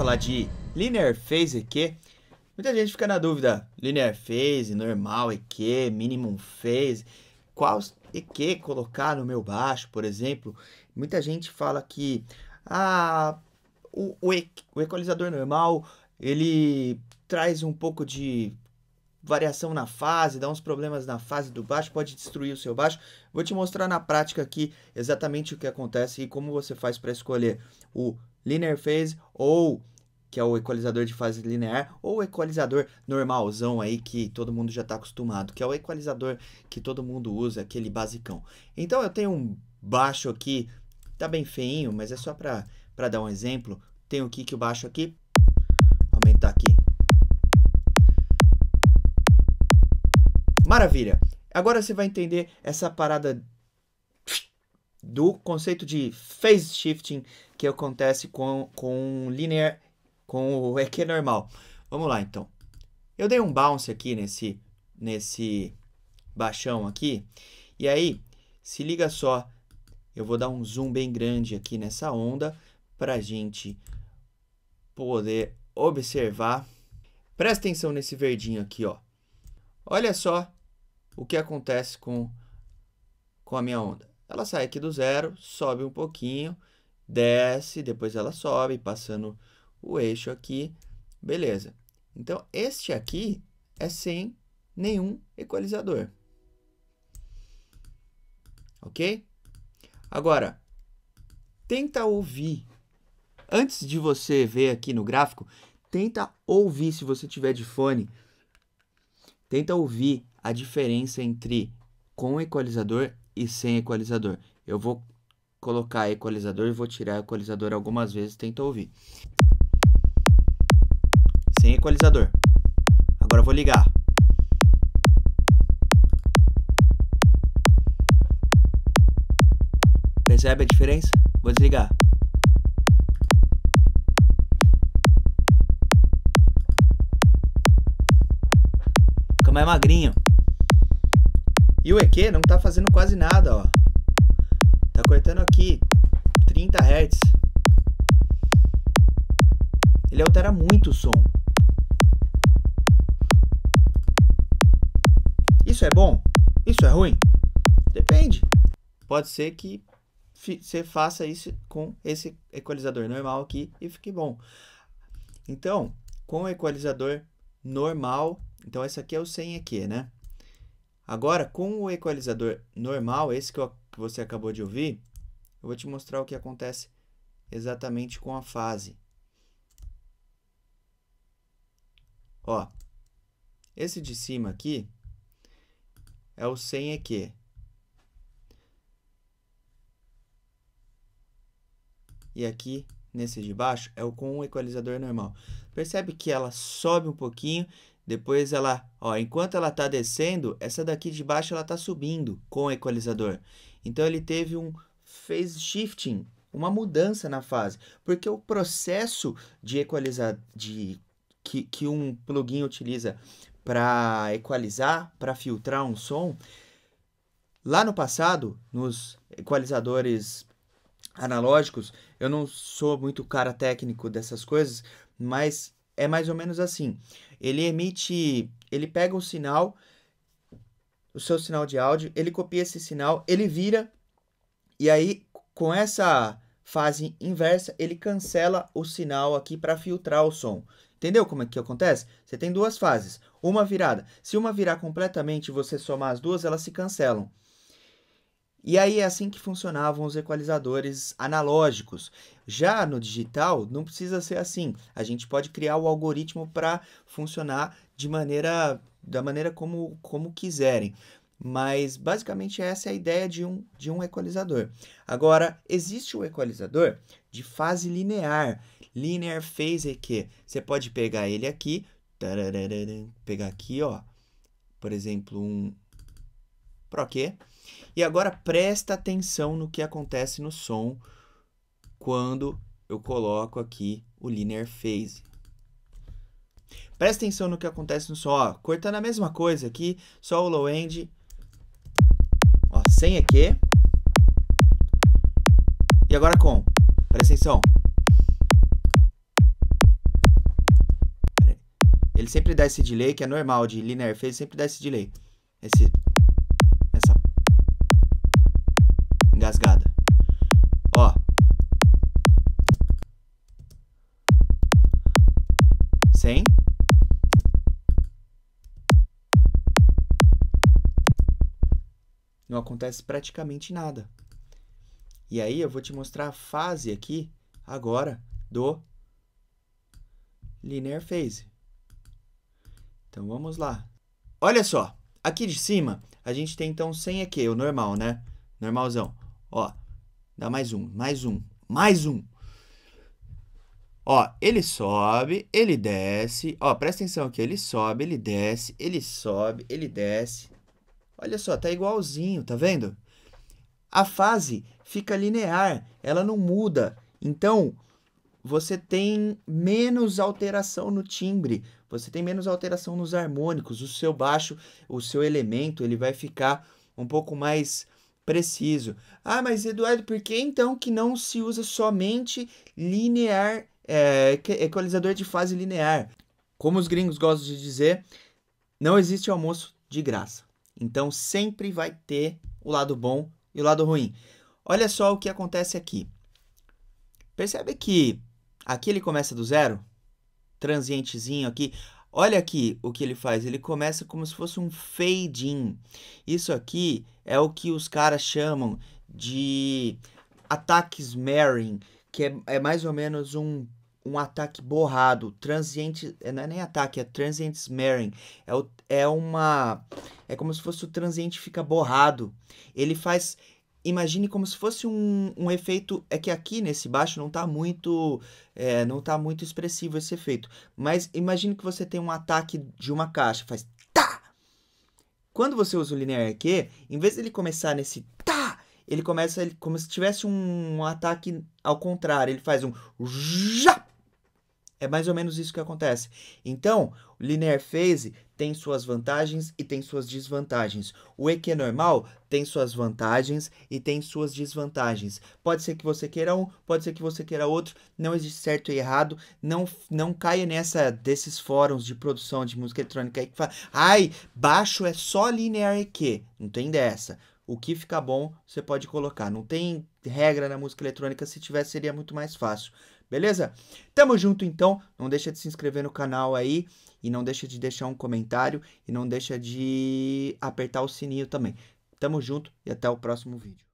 falar de linear phase EQ, muita gente fica na dúvida: linear phase, normal EQ, minimum phase, qual EQ colocar no meu baixo, por exemplo. Muita gente fala que ah, o, o, o equalizador normal ele traz um pouco de variação na fase, dá uns problemas na fase do baixo, pode destruir o seu baixo. Vou te mostrar na prática aqui exatamente o que acontece e como você faz para escolher o linear phase ou que é o equalizador de fase linear, ou o equalizador normalzão aí que todo mundo já está acostumado, que é o equalizador que todo mundo usa, aquele basicão. Então eu tenho um baixo aqui, tá bem feinho, mas é só para dar um exemplo. Tenho aqui que o baixo aqui, aumentar aqui. Maravilha! Agora você vai entender essa parada do conceito de phase shifting que acontece com, com linear com o é EQ é normal. Vamos lá, então. Eu dei um bounce aqui nesse, nesse baixão aqui. E aí, se liga só. Eu vou dar um zoom bem grande aqui nessa onda para a gente poder observar. Presta atenção nesse verdinho aqui, ó. Olha só o que acontece com, com a minha onda. Ela sai aqui do zero, sobe um pouquinho, desce, depois ela sobe, passando o eixo aqui, beleza. Então, este aqui é sem nenhum equalizador. Ok? Agora, tenta ouvir. Antes de você ver aqui no gráfico, tenta ouvir, se você tiver de fone, tenta ouvir a diferença entre com equalizador e sem equalizador. Eu vou colocar equalizador e vou tirar equalizador algumas vezes, tenta ouvir equalizador. Agora vou ligar. Percebe a diferença? Vou desligar. Fica mais magrinho. E o EQ não tá fazendo quase nada, ó. Tá cortando aqui 30 Hz. Ele altera muito o som. Isso é bom? Isso é ruim? Depende. Pode ser que você faça isso com esse equalizador normal aqui e fique bom. Então, com o equalizador normal, então esse aqui é o sem aqui, né? Agora, com o equalizador normal, esse que, eu, que você acabou de ouvir, eu vou te mostrar o que acontece exatamente com a fase. Ó, esse de cima aqui, é o sem é que. E aqui, nesse de baixo, é o com o equalizador normal. Percebe que ela sobe um pouquinho, depois ela, ó, enquanto ela está descendo, essa daqui de baixo ela está subindo com o equalizador. Então ele teve um phase shifting, uma mudança na fase, porque o processo de equalizar de que, que um plugin utiliza para equalizar, para filtrar um som. Lá no passado, nos equalizadores analógicos, eu não sou muito cara técnico dessas coisas, mas é mais ou menos assim. Ele emite, ele pega o sinal, o seu sinal de áudio, ele copia esse sinal, ele vira e aí com essa fase inversa, ele cancela o sinal aqui para filtrar o som. Entendeu como é que acontece? Você tem duas fases, uma virada. Se uma virar completamente e você somar as duas, elas se cancelam. E aí é assim que funcionavam os equalizadores analógicos. Já no digital, não precisa ser assim. A gente pode criar o algoritmo para funcionar de maneira da maneira como, como quiserem. Mas basicamente essa é a ideia de um, de um equalizador. Agora, existe o equalizador de fase linear, Linear phase é que você pode pegar ele aqui, pegar aqui, ó, por exemplo, um Pro Q. E agora presta atenção no que acontece no som quando eu coloco aqui o linear phase. Presta atenção no que acontece no som, ó, cortando a mesma coisa aqui, só o low end, ó, sem EQ. E agora com, presta atenção. Ele sempre dá esse delay, que é normal de linear phase, sempre dá esse delay. Esse, essa engasgada. Ó. Sem. Não acontece praticamente nada. E aí eu vou te mostrar a fase aqui, agora, do linear phase. Então vamos lá. Olha só, aqui de cima a gente tem então 100 aqui, o normal, né? Normalzão. Ó, dá mais um, mais um, mais um. Ó, ele sobe, ele desce. Ó, presta atenção aqui, ele sobe, ele desce, ele sobe, ele desce. Olha só, tá igualzinho, tá vendo? A fase fica linear, ela não muda. Então, você tem menos alteração no timbre, você tem menos alteração nos harmônicos, o seu baixo, o seu elemento, ele vai ficar um pouco mais preciso. Ah, mas Eduardo, por que então que não se usa somente linear, é, equalizador de fase linear? Como os gringos gostam de dizer, não existe almoço de graça. Então sempre vai ter o lado bom e o lado ruim. Olha só o que acontece aqui. Percebe que Aqui ele começa do zero, transientezinho aqui. Olha aqui o que ele faz, ele começa como se fosse um fade in. Isso aqui é o que os caras chamam de ataque smearing, que é, é, mais ou menos um, um ataque borrado, transiente, eh, não é nem ataque, é transient smearing. É, o, é uma é como se fosse o transiente fica borrado. Ele faz imagine como se fosse um, um efeito. É que aqui nesse baixo não está muito, é, não tá muito expressivo esse efeito. Mas imagine que você tem um ataque de uma caixa, faz tá. Quando você usa o linear Q, em vez de ele começar nesse tá, ele começa ele, como se tivesse um, um ataque ao contrário. Ele faz um é mais ou menos isso que acontece. Então, o linear phase tem suas vantagens e tem suas desvantagens. O EQ normal tem suas vantagens e tem suas desvantagens. Pode ser que você queira um, pode ser que você queira outro, não existe certo e errado. Não não caia nessa desses fóruns de produção de música eletrônica aí que fala: "Ai, baixo é só linear EQ". Não tem dessa. O que fica bom, você pode colocar. Não tem regra na música eletrônica. Se tivesse, seria muito mais fácil. Beleza? Tamo junto então. Não deixa de se inscrever no canal aí. E não deixa de deixar um comentário. E não deixa de apertar o sininho também. Tamo junto e até o próximo vídeo.